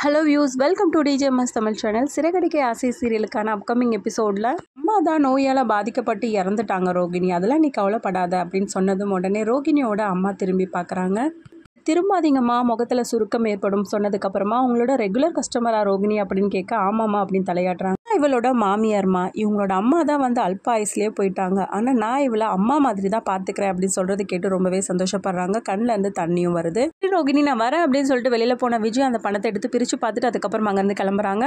hello views welcome to DGMS Tamil channel Siragadikka Aasai சீரியலுக்கான upcoming எபிசோடில் அம்மா தான் நோயால் பாதிக்கப்பட்டு இறந்துட்டாங்க ரோகிணி அதெல்லாம் நீ கவலைப்படாத அப்படின்னு சொன்னதும் உடனே ரோகிணியோட அம்மா திரும்பி பார்க்குறாங்க திரும்பாதீங்கம்மா முகத்தில் சுருக்கம் ஏற்படும் சொன்னதுக்கப்புறமா அவங்களோட ரெகுலர் கஸ்டமரா ரோகிணி அப்படின்னு கேட்க ஆமாம்மா அப்படின்னு தலையாட்டுறாங்க இவளோட மாமியார்மா இவங்களோட அம்மா தான் வந்து அல்ப ஆயுஸ்லேயே போயிட்டாங்க ஆனால் நான் இவளை அம்மா மாதிரி தான் பார்த்துக்கிறேன் அப்படின்னு சொல்கிறது கேட்டு ரொம்பவே சந்தோஷப்படுறாங்க கண்ணில் இருந்து தண்ணியும் வருது ரோகிணி நான் வரேன் அப்படின்னு சொல்லிட்டு வெளியில் போன விஜய் அந்த பணத்தை எடுத்து பிரித்து பார்த்துட்டு அதுக்கப்புறம் அங்கேருந்து கிளம்புறாங்க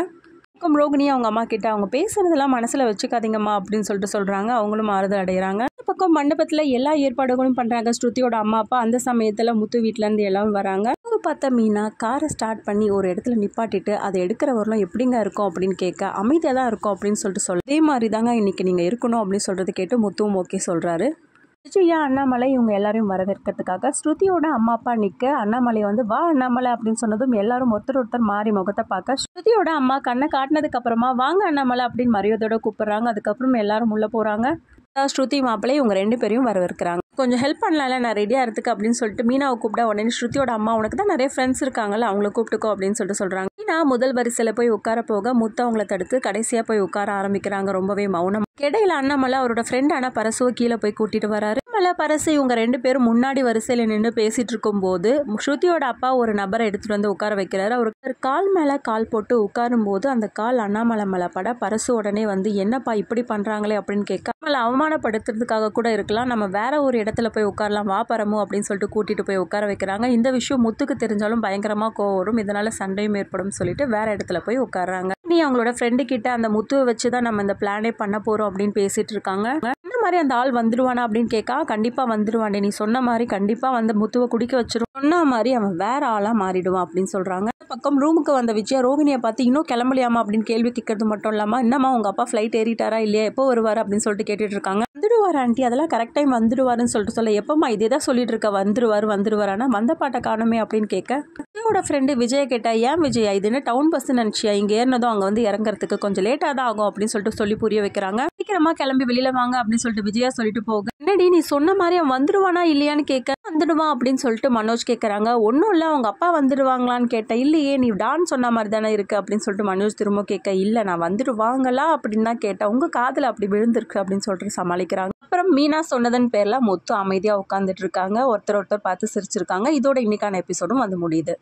பக்கம் ரோகிணி அவங்க அம்மா கிட்ட அவங்க பேசுறதெல்லாம் மனசில் வச்சுக்காதீங்கம்மா அப்படின்னு சொல்லிட்டு சொல்கிறாங்க அவங்களும் ஆறுதல் அடைகிறாங்க இந்த பக்கம் மண்டபத்தில் எல்லா ஏற்பாடுகளும் பண்ணுறாங்க ஸ்ருதியோட அம்மா அப்பா அந்த சமயத்தில் முத்து வீட்டிலேருந்து எல்லாம் வராங்க அவங்க பார்த்தா மீனா காரை ஸ்டார்ட் பண்ணி ஒரு இடத்துல நிப்பாட்டிட்டு அதை எடுக்கிற எப்படிங்க இருக்கும் அப்படின்னு கேட்க அமைதியாக தான் இருக்கும் அப்படின்னு சொல்லிட்டு சொல்ல அதே மாதிரி தாங்க இன்றைக்கி நீங்கள் இருக்கணும் அப்படின்னு சொல்கிறது கேட்டு முத்துவும் ஓகே சொல்கிறாரு விஜயா அண்ணாமலை இவங்க எல்லாரையும் வரவேற்கிறதுக்காக ஸ்ருதியோட அம்மா அப்பா நிற்க அண்ணாமலை வந்து வா அண்ணாமலை அப்படின்னு சொன்னதும் எல்லாரும் ஒருத்தர் ஒருத்தர் மாறி முகத்தை பார்க்க ஸ்ருதியோட அம்மா கண்ணை காட்டினதுக்கு அப்புறமா வாங்க அண்ணாமலை அப்படின்னு மரியாதையோட கூப்பிடுறாங்க அதுக்கப்புறம் எல்லாரும் உள்ளே போகிறாங்க ஸ்ருதி மாப்பிள்ளை இவங்க ரெண்டு பேரையும் வரவேற்கிறாங்க கொஞ்சம் ஹெல்ப் பண்ணலாம்ல நான் ரெடியாக இருந்துக்கு அப்படின்னு சொல்லிட்டு மீனாவை கூப்பிட உடனே ஸ்ருதியோட அம்மா உனக்கு தான் நிறைய ஃப்ரெண்ட்ஸ் இருக்காங்கல்ல அவங்கள கூப்பிட்டுக்கோ அப்படின்னு சொல்லிட்டு சொல்கிறாங்க மீனா முதல் வரிசையில் போய் உட்கார போக முத்து அவங்கள தடுத்து கடைசியாக போய் உட்கார ஆரம்பிக்கிறாங்க ரொம்பவே மௌனம் இடையில அண்ணாமலை அவரோட ஃப்ரெண்டான பரசுவை கீழே போய் கூட்டிகிட்டு வராரு கமலா பரசு இவங்க ரெண்டு பேரும் முன்னாடி வரிசையில் நின்று பேசிகிட்டு இருக்கும்போது ஸ்ருதியோட அப்பா ஒரு நபரை எடுத்துகிட்டு வந்து உட்கார வைக்கிறாரு அவர் கால் மேலே கால் போட்டு உட்காரும் போது அந்த கால் அண்ணாமலை மலை பட பரசு உடனே வந்து என்னப்பா இப்படி பண்ணுறாங்களே அப்படின்னு கேட்க நம்மளை அவமானப்படுத்துறதுக்காக கூட இருக்கலாம் நம்ம வேற ஒரு இடத்துல போய் உட்காரலாம் வா பரமு அப்படின்னு சொல்லிட்டு கூட்டிகிட்டு போய் உட்கார வைக்கிறாங்க இந்த விஷயம் முத்துக்கு தெரிஞ்சாலும் பயங்கரமாக கோவம் வரும் இதனால் சண்டையும் ஏற்படும் சொல்லிட்டு வேற இடத்துல போய் உட்காராங்க நீ அவங்களோட ஃப்ரெண்டு கிட்ட அந்த முத்துவை வச்சு தான் நம்ம இந்த பிளானே பண்ண போகிறோம் அப்படின்னு பேசிகிட்டு இருக்காங்க மாதிரி அந்த ஆள் வந்துடுவானா அப்படின்னு கேட்கா கண்டிப்பாக வந்துடுவான் நீ சொன்ன மாதிரி கண்டிப்பாக வந்து முத்துவை குடிக்க வச்சிரும் சொன்ன மாதிரி அவன் வேற ஆளாக மாறிடுவான் அப்படின்னு சொல்கிறாங்க பக்கம் ரூமுக்கு வந்த விஜயா ரோகிணியை பார்த்து இன்னும் கிளம்பலையாமா அப்படின்னு கேள்வி கேட்கறது மட்டும் இல்லாமல் என்னம்மா உங்கள் அப்பா ஃப்ளைட் ஏறிட்டாரா இல்லையா எப்போ வருவார் அப்படின்னு சொல்லிட்டு கேட்டுட்டு இருக்காங்க வந்துடுவார் ஆண்டி அதெல்லாம் கரெக்ட் டைம் வந்துடுவாருன்னு சொல்லிட்டு சொல்ல எப்பமா இதே தான் சொல்லிட்டு இருக்க வந்துடுவார் வந்துடுவார் ஆனால் வந்த பாட்டை காணுமே அப்படின்னு கேட்க விஜயோட ஃப்ரெண்டு விஜய் கேட்டா ஏன் விஜய் இதுன்னு டவுன் பஸ் நினச்சியா இங்கே ஏறினதும் அங்கே வந்து இறங்குறதுக்கு கொஞ்சம் லேட்டாக தான் ஆகும் அப்படின்னு சொல்லிட்டு சொல்லி புரிய வைக்கிறாங்க சீக்கிரமா கிளம்பி வெளியில வாங்க அப்படின்னு சொல்லிட்டு விஜயா சொல்லிட்டு போக என்னடி நீ சொன்ன மாதிரி அவன் வந்துடுவானா இல்லையான்னு கேட்க வந்துடுவான் அப்படின்னு சொல்லிட்டு மனோஜ் கேட்குறாங்க ஒன்றும் இல்லை அவங்க அப்பா வந்துடுவாங்களான்னு கேட்டேன் இல்லையே நீ டான் சொன்ன மாதிரி தானே இருக்கு அப்படின்னு சொல்லிட்டு மனோஜ் திரும்ப கேட்க இல்லை நான் வந்துடுவாங்களா அப்படின்னு தான் கேட்டேன் உங்கள் காதில் அப்படி விழுந்திருக்கு அப்படின்னு சொல்லிட்டு சமாளி அப்புறம் மீனா சொன்னதன் பேரில் முத்து அமைதியாக உட்காந்துட்டு இருக்காங்க ஒருத்தர் ஒருத்தர் பார்த்து சிரிச்சிருக்காங்க இதோட இன்னைக்கான எபிசோடும் வந்து முடியுது